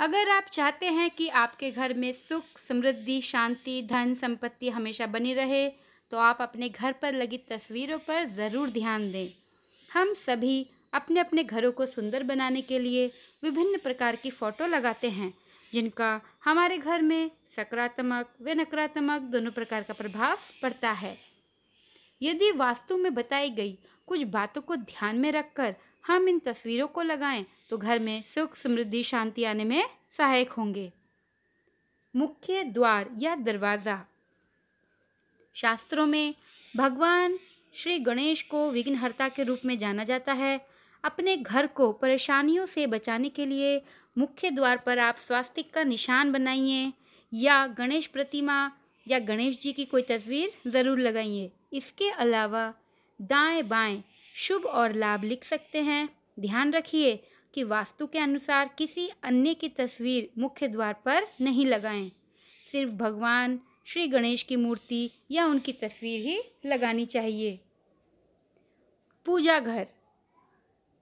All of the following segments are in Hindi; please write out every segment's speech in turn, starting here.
अगर आप चाहते हैं कि आपके घर में सुख समृद्धि शांति धन संपत्ति हमेशा बनी रहे तो आप अपने घर पर लगी तस्वीरों पर ज़रूर ध्यान दें हम सभी अपने अपने घरों को सुंदर बनाने के लिए विभिन्न प्रकार की फ़ोटो लगाते हैं जिनका हमारे घर में सकारात्मक व नकारात्मक दोनों प्रकार का प्रभाव पड़ता है यदि वास्तु में बताई गई कुछ बातों को ध्यान में रखकर हम इन तस्वीरों को लगाएं तो घर में सुख समृद्धि शांति आने में सहायक होंगे मुख्य द्वार या दरवाज़ा शास्त्रों में भगवान श्री गणेश को विघ्नहर्ता के रूप में जाना जाता है अपने घर को परेशानियों से बचाने के लिए मुख्य द्वार पर आप स्वास्तिक का निशान बनाइए या गणेश प्रतिमा या गणेश जी की कोई तस्वीर ज़रूर लगाइए इसके अलावा दाएं बाएं शुभ और लाभ लिख सकते हैं ध्यान रखिए कि वास्तु के अनुसार किसी अन्य की तस्वीर मुख्य द्वार पर नहीं लगाएं सिर्फ भगवान श्री गणेश की मूर्ति या उनकी तस्वीर ही लगानी चाहिए पूजा घर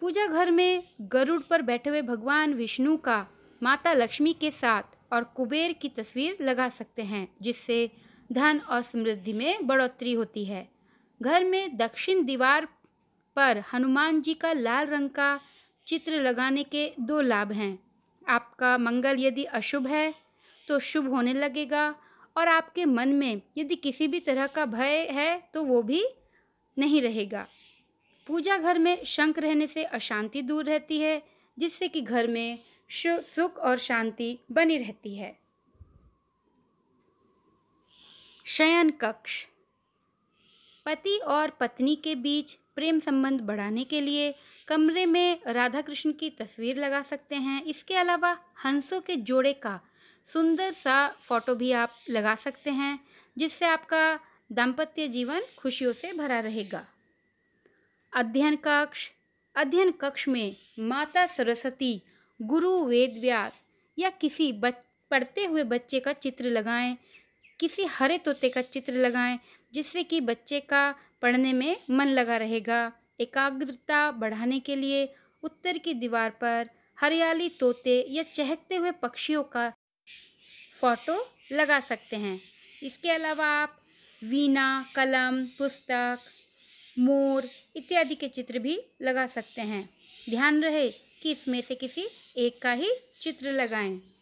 पूजा घर में गरुड़ पर बैठे हुए भगवान विष्णु का माता लक्ष्मी के साथ और कुबेर की तस्वीर लगा सकते हैं जिससे धन और समृद्धि में बढ़ोतरी होती है घर में दक्षिण दीवार पर हनुमान जी का लाल रंग का चित्र लगाने के दो लाभ हैं आपका मंगल यदि अशुभ है तो शुभ होने लगेगा और आपके मन में यदि किसी भी तरह का भय है तो वो भी नहीं रहेगा पूजा घर में शंख रहने से अशांति दूर रहती है जिससे कि घर में सुख और शांति बनी रहती है शयन कक्ष पति और पत्नी के बीच प्रेम संबंध बढ़ाने के लिए कमरे में राधा कृष्ण की तस्वीर लगा सकते हैं इसके अलावा हंसों के जोड़े का सुंदर सा फोटो भी आप लगा सकते हैं जिससे आपका दाम्पत्य जीवन खुशियों से भरा रहेगा अध्ययन कक्ष अध्ययन कक्ष में माता सरस्वती गुरु वेद व्यास या किसी बच पढ़ते हुए बच्चे का चित्र लगाएं किसी हरे तोते का चित्र लगाएं जिससे कि बच्चे का पढ़ने में मन लगा रहेगा एकाग्रता बढ़ाने के लिए उत्तर की दीवार पर हरियाली तोते या चहकते हुए पक्षियों का फ़ोटो लगा सकते हैं इसके अलावा आप वीणा कलम पुस्तक मोर इत्यादि के चित्र भी लगा सकते हैं ध्यान रहे कि इसमें से किसी एक का ही चित्र लगाएं